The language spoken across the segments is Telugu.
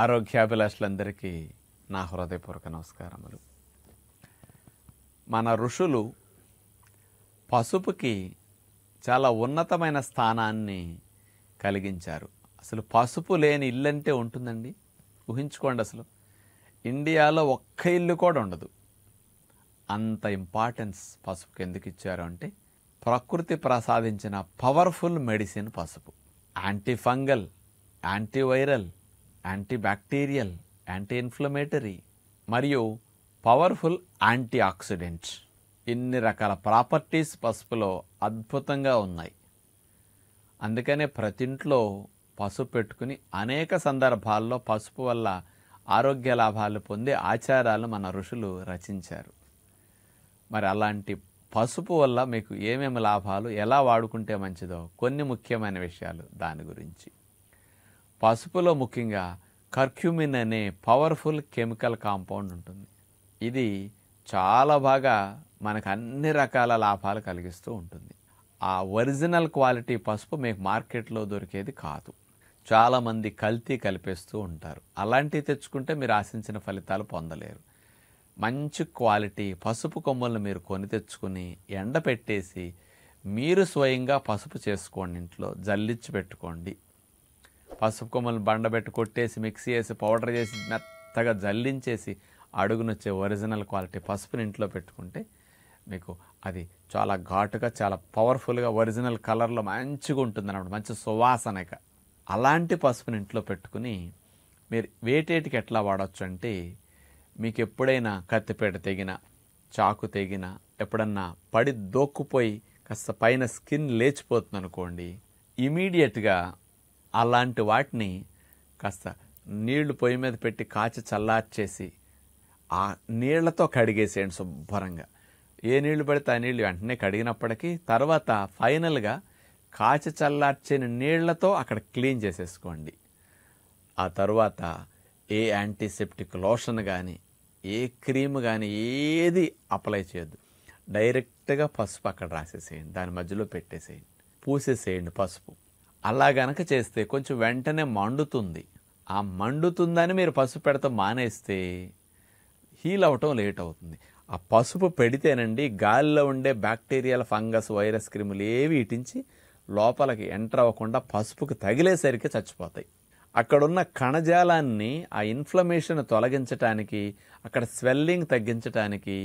ఆరోగ్యాభిలాషులందరికీ నా హృదయపూర్వక నమస్కారములు మన ఋషులు పసుపుకి చాలా ఉన్నతమైన స్థానాన్ని కలిగించారు అసలు పసుపు లేని ఇల్లు అంటే ఉంటుందండి ఊహించుకోండి అసలు ఇండియాలో ఒక్క ఇల్లు కూడా ఉండదు అంత ఇంపార్టెన్స్ పసుపుకి ఎందుకు ఇచ్చారు అంటే ప్రకృతి ప్రసాదించిన పవర్ఫుల్ మెడిసిన్ పసుపు antifungal antiviral antibacterial anti inflammatory మరియు పవర్ఫుల్ యాంటీ ఆక్సిడెంట్ ఇన్ని రకాల ప్రాపర్టీస్ పసుపులో అద్భుతంగా ఉన్నాయి అందుకనే ప్రతి ఇంట్లో పసుపు పెట్టుకుని అనేక సందర్భాల్లో పసుపు వల్ల ఆరోగ్య లాభాలు పొందే ఆచారాలు మన ఋషులు రచించారు మరి అలాంటి పసుపు వల్ల మీకు ఏమేమి లాభాలు ఎలా వాడుకుంటే మంచిదో కొన్ని ముఖ్యమైన విషయాలు దాని గురించి పసుపులో ముఖ్యంగా కర్క్యూమిన్ అనే పవర్ఫుల్ కెమికల్ కాంపౌండ్ ఉంటుంది ఇది చాలా బాగా మనకు అన్ని రకాల లాభాలు కలిగిస్తూ ఉంటుంది ఆ ఒరిజినల్ క్వాలిటీ పసుపు మీకు మార్కెట్లో దొరికేది కాదు చాలామంది కల్తీ కలిపేస్తూ ఉంటారు అలాంటివి తెచ్చుకుంటే మీరు ఆశించిన ఫలితాలు పొందలేరు మంచి క్వాలిటీ పసుపు కొమ్మలను మీరు కొని తెచ్చుకుని ఎండ పెట్టేసి మీరు స్వయంగా పసుపు చేసుకోండి ఇంట్లో జల్లిచ్చి పెట్టుకోండి పసుపు కొమ్మలు బండబెట్టి కొట్టేసి మిక్సీ వేసి పౌడర్ చేసి మెత్తగా జల్లించేసి అడుగునొచ్చే ఒరిజినల్ క్వాలిటీ పసుపుని ఇంట్లో పెట్టుకుంటే మీకు అది చాలా ఘాటుగా చాలా పవర్ఫుల్గా ఒరిజినల్ కలర్లో మంచిగా ఉంటుంది అనమాట మంచి సువాసనక అలాంటి పసుపుని ఇంట్లో పెట్టుకుని మీరు వేటేటికి ఎట్లా వాడచ్చు అంటే మీకు ఎప్పుడైనా కత్తిపేట తెగిన చాకు తెగిన ఎప్పుడన్నా పడి దోక్కుపోయి కాస్త పైన స్కిన్ లేచిపోతుంది అనుకోండి ఇమీడియట్గా అలాంటి వాటిని కాస్త నీళ్లు పొయ్యి మీద పెట్టి కాచి చల్లార్చేసి ఆ నీళ్లతో కడిగేసేయండి శుభ్రంగా ఏ నీళ్లు పడితే ఆ నీళ్లు వెంటనే కడిగినప్పటికీ తర్వాత ఫైనల్గా కాచి చల్లార్చిన నీళ్లతో అక్కడ క్లీన్ చేసేసుకోండి ఆ తర్వాత ఏ యాంటీసెప్టిక్ లోషన్ కానీ ఏ క్రీమ్ కానీ ఏది అప్లై చేయొద్దు డైరెక్ట్గా పసుపు అక్కడ రాసేసేయండి దాని మధ్యలో పెట్టేసేయండి పూసేసేయండి పసుపు అలా గనక చేస్తే కొంచెం వెంటనే మండుతుంది ఆ మండుతుందని మీరు పసుపు పెడత మానేస్తే హీల్ అవటం లేట్ అవుతుంది ఆ పసుపు పెడితేనండి గాలిలో ఉండే బ్యాక్టీరియల్ ఫంగస్ వైరస్ క్రిములు ఏవి ఇటించి లోపలికి ఎంటర్ అవ్వకుండా పసుపుకి తగిలేసరికి చచ్చిపోతాయి అక్కడున్న కణజాలాన్ని ఆ ఇన్ఫ్లమేషన్ తొలగించటానికి అక్కడ స్వెల్లింగ్ తగ్గించటానికి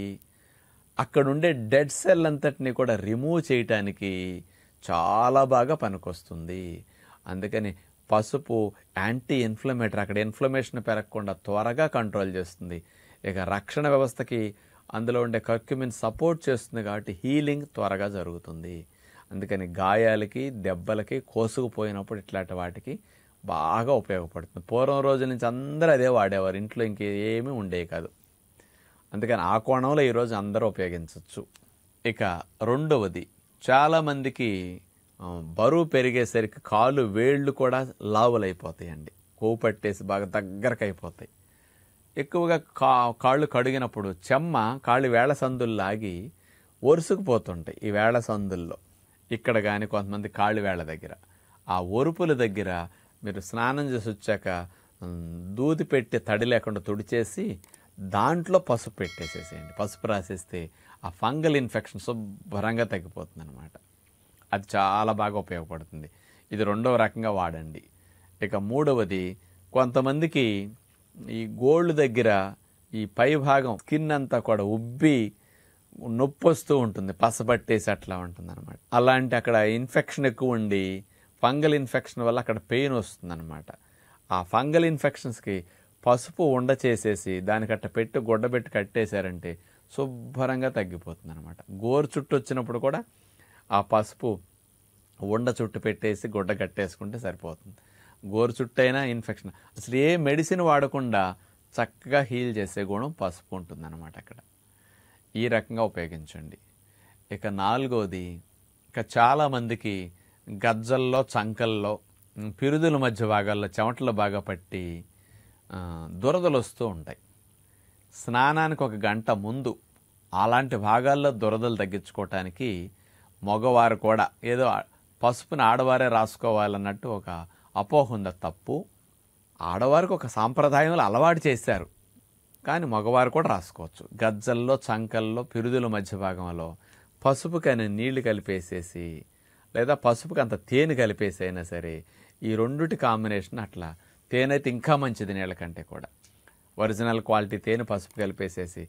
అక్కడుండే డెడ్ సెల్ అంతటిని కూడా రిమూవ్ చేయటానికి చాలా బాగా పనికొస్తుంది అందుకని పసుపు యాంటీ ఇన్ఫ్లమేటరీ అక్కడ ఇన్ఫ్లమేషన్ పెరగకుండా త్వరగా కంట్రోల్ చేస్తుంది ఇక రక్షణ వ్యవస్థకి అందులో ఉండే కర్క్యుమిన్ సపోర్ట్ చేస్తుంది కాబట్టి హీలింగ్ త్వరగా జరుగుతుంది అందుకని గాయాలకి దెబ్బలకి కోసుకుపోయినప్పుడు ఇట్లాంటి వాటికి బాగా ఉపయోగపడుతుంది పూర్వం రోజుల నుంచి అందరూ అదే వాడేవారు ఇంట్లో ఇంకేమీ ఉండేవి కాదు అందుకని ఆ కోణంలో ఈరోజు అందరూ ఉపయోగించవచ్చు ఇక రెండవది చాలామందికి బరువు పెరిగేసరికి కాళ్ళు వేళ్ళు కూడా లావులైపోతాయండి కోపట్టేసి పట్టేసి బాగా దగ్గరకు అయిపోతాయి ఎక్కువగా కా కాళ్ళు కడిగినప్పుడు చెమ్మ కాళ్ళు వేళ లాగి ఒరుసుకుపోతుంటాయి ఈ వేళ సందుల్లో ఇక్కడ కానీ కొంతమంది కాళ్ళు వేళ దగ్గర ఆ ఒరుపుల దగ్గర మీరు స్నానం చేసి వచ్చాక దూది పెట్టి తడి లేకుండా తుడిచేసి దాంట్లో పసుపు పెట్టేసేసేయండి పసుపు రాసేస్తే ఆ ఫంగల్ ఇన్ఫెక్షన్ శుభ్రంగా తగ్గిపోతుంది అనమాట అది చాలా బాగా ఉపయోగపడుతుంది ఇది రెండవ రకంగా వాడండి ఇక మూడవది కొంతమందికి ఈ గోళ్ళు దగ్గర ఈ పై భాగం స్కిన్ అంతా కూడా ఉబ్బి నొప్పి వస్తూ ఉంటుంది పసపట్టేసి అట్లా ఉంటుంది అనమాట అలాంటి అక్కడ ఇన్ఫెక్షన్ ఎక్కువ ఉండి ఫంగల్ ఇన్ఫెక్షన్ వల్ల అక్కడ పెయిన్ వస్తుంది అనమాట ఆ ఫంగల్ ఇన్ఫెక్షన్స్కి పసుపు ఉండ చేసేసి దాని కట్ట పెట్టి గొడ్డబెట్టి కట్టేశారంటే శుభ్రంగా తగ్గిపోతుంది అనమాట గోరు చుట్టూ వచ్చినప్పుడు కూడా ఆ పసుపు ఉండ చుట్టు పెట్టేసి గుడ్డ కట్టేసుకుంటే సరిపోతుంది గోరు చుట్టైనా ఇన్ఫెక్షన్ అసలు ఏ మెడిసిన్ వాడకుండా చక్కగా హీల్ చేసే గుణం పసుపు ఉంటుంది అనమాట అక్కడ ఈ రకంగా ఉపయోగించండి ఇక నాలుగోది ఇక చాలామందికి గజ్జల్లో చంకల్లో పిరుదుల మధ్య భాగాల్లో చెమటలు బాగా పట్టి దురదలు వస్తూ ఉంటాయి స్నానానికి ఒక గంట ముందు అలాంటి భాగాల్లో దురదలు తగ్గించుకోవటానికి మగవారు కూడా ఏదో పసుపుని ఆడవారే రాసుకోవాలన్నట్టు ఒక అపోహ ఉంది తప్పు ఆడవారికి ఒక సాంప్రదాయంలో అలవాటు చేశారు కానీ మగవారు కూడా రాసుకోవచ్చు గజ్జల్లో చంకల్లో పిరుదుల మధ్య భాగంలో పసుపుకి అని నీళ్లు కలిపేసేసి లేదా పసుపుకి అంత తేనె కలిపేసి అయినా సరే ఈ రెండుటి కాంబినేషన్ అట్లా తేనె అయితే ఇంకా మంచిది నీళ్ళ కంటే కూడా ఒరిజినల్ క్వాలిటీ తేనె పసుపు కలిపేసేసి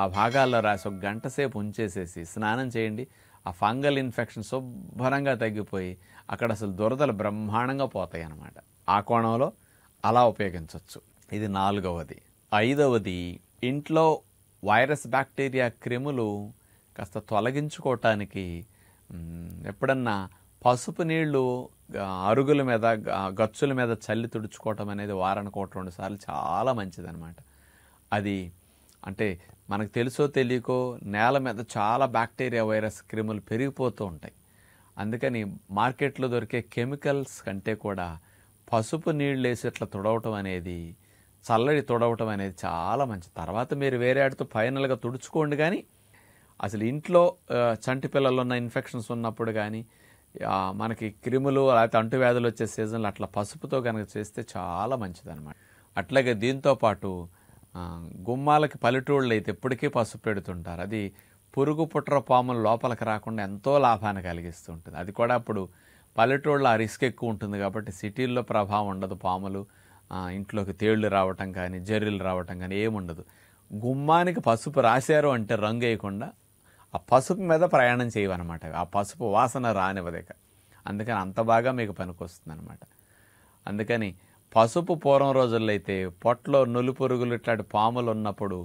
ఆ భాగాల్లో రాసి ఒక గంట సేపు ఉంచేసేసి స్నానం చేయండి ఆ ఫంగల్ ఇన్ఫెక్షన్ శుభ్రంగా తగ్గిపోయి అక్కడ అసలు దురదలు బ్రహ్మాండంగా పోతాయి అన్నమాట ఆ కోణంలో అలా ఉపయోగించవచ్చు ఇది నాలుగవది ఐదవది ఇంట్లో వైరస్ బ్యాక్టీరియా క్రిములు కాస్త తొలగించుకోవటానికి ఎప్పుడన్నా పసుపు నీళ్లు అరుగుల మీద గచ్చుల మీద చల్లి తుడుచుకోవటం అనేది వారానికి ఒకటి రెండు సార్లు చాలా మంచిదనమాట అది అంటే మనకు తెలుసో తెలియకో నేల మీద చాలా బ్యాక్టీరియా వైరస్ క్రిములు పెరిగిపోతూ ఉంటాయి అందుకని మార్కెట్లో దొరికే కెమికల్స్ కంటే కూడా పసుపు నీళ్ళు వేసి ఇట్లా తుడవటం అనేది చల్లడి తుడవటం అనేది చాలా మంచి తర్వాత మీరు వేరే ఆడితో ఫైనల్గా తుడుచుకోండి కానీ అసలు ఇంట్లో చంటి పిల్లలు ఉన్న ఇన్ఫెక్షన్స్ ఉన్నప్పుడు కానీ మనకి క్రిములు లేకపోతే అంటువ్యాధులు వచ్చే సీజన్లో అట్లా పసుపుతో కనుక చేస్తే చాలా మంచిదన్నమాట అట్లాగే దీంతోపాటు గుమ్మాలకి పల్లెటూళ్ళు అయితే ఎప్పటికీ పసుపు పెడుతుంటారు అది పురుగు పుట్ర పాములు లోపలికి రాకుండా ఎంతో లాభాన్ని కలిగిస్తూ ఉంటుంది అది కూడా అప్పుడు పల్లెటూళ్ళ ఆ రిస్క్ ఎక్కువ ఉంటుంది కాబట్టి సిటీల్లో ప్రభావం ఉండదు పాములు ఇంట్లోకి తేళ్లు రావటం కానీ జర్రీలు రావటం కానీ ఏముండదు గుమ్మానికి పసుపు రాశారు అంటే రంగు వేయకుండా ఆ పసుపు మీద ప్రయాణం చేయవన్నమాట ఆ పసుపు వాసన రానివ్వదిక అందుకని అంత బాగా మీకు పనికొస్తుంది అనమాట అందుకని పసుపు పూర్వం రోజుల్లో అయితే పొట్టలో నులుపురుగులు పురుగులు ఇట్లాంటి పాములు ఉన్నప్పుడు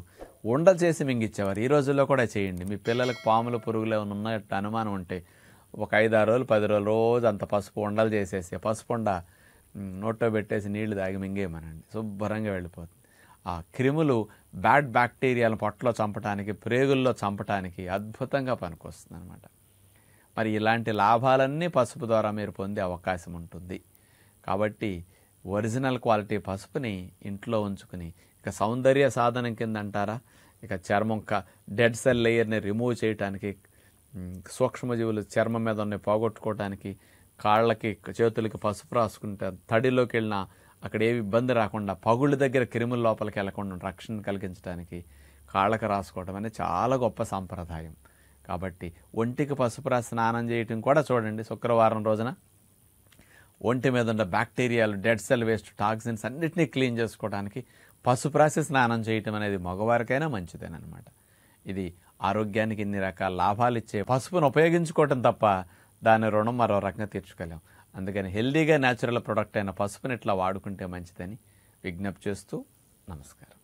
ఉండ చేసి మింగిచ్చేవారు ఈ రోజుల్లో కూడా చేయండి మీ పిల్లలకు పాములు పురుగులు ఏమైనా ఉన్నట్టు అనుమానం ఉంటే ఒక ఐదు ఆరు రోజులు పది రోజులు రోజు అంత పసుపు ఉండలు చేసేసి పసుపు ఉండ నోట్లో పెట్టేసి నీళ్లు తాగి మింగేయమనండి శుభ్రంగా వెళ్ళిపోతుంది ఆ క్రిములు బ్యాడ్ బ్యాక్టీరియాల పొట్టలో చంపటానికి ప్రేగుల్లో చంపటానికి అద్భుతంగా పనికొస్తుంది అనమాట మరి ఇలాంటి లాభాలన్నీ పసుపు ద్వారా మీరు పొందే అవకాశం ఉంటుంది కాబట్టి ఒరిజినల్ క్వాలిటీ పసుపుని ఇంట్లో ఉంచుకుని ఇక సౌందర్య సాధనం కింద అంటారా ఇక చర్మం డెడ్ సెల్ లేయర్ని రిమూవ్ చేయడానికి సూక్ష్మజీవులు చర్మం మీద ఉన్న పోగొట్టుకోవడానికి కాళ్ళకి చేతులకి పసుపు రాసుకుంటే తడిలోకి వెళ్ళిన అక్కడ ఏమి ఇబ్బంది రాకుండా పగుళ్ళ దగ్గర క్రిముల లోపలికి వెళ్లకుండా రక్షణ కలిగించడానికి కాళ్ళకు రాసుకోవడం అనేది చాలా గొప్ప సాంప్రదాయం కాబట్టి ఒంటికి పసుపు రాసి స్నానం చేయటం కూడా చూడండి శుక్రవారం రోజున ఒంటి మీద ఉన్న బ్యాక్టీరియాలు డెడ్ సెల్ వేస్ట్ టాక్సిన్స్ అన్నిటినీ క్లీన్ చేసుకోవడానికి పసుపు రాసి స్నానం చేయటం అనేది మగవారికైనా మంచిదేనమాట ఇది ఆరోగ్యానికి ఇన్ని రకాల లాభాలు ఇచ్చే పసుపును ఉపయోగించుకోవటం తప్ప దాని రుణం మరో రకంగా తీర్చుకోలేము అందుకని హెల్దీగా న్యాచురల్ ప్రోడక్ట్ అయిన పసుపుని ఇట్లా వాడుకుంటే మంచిదని విజ్ఞప్తి చేస్తూ నమస్కారం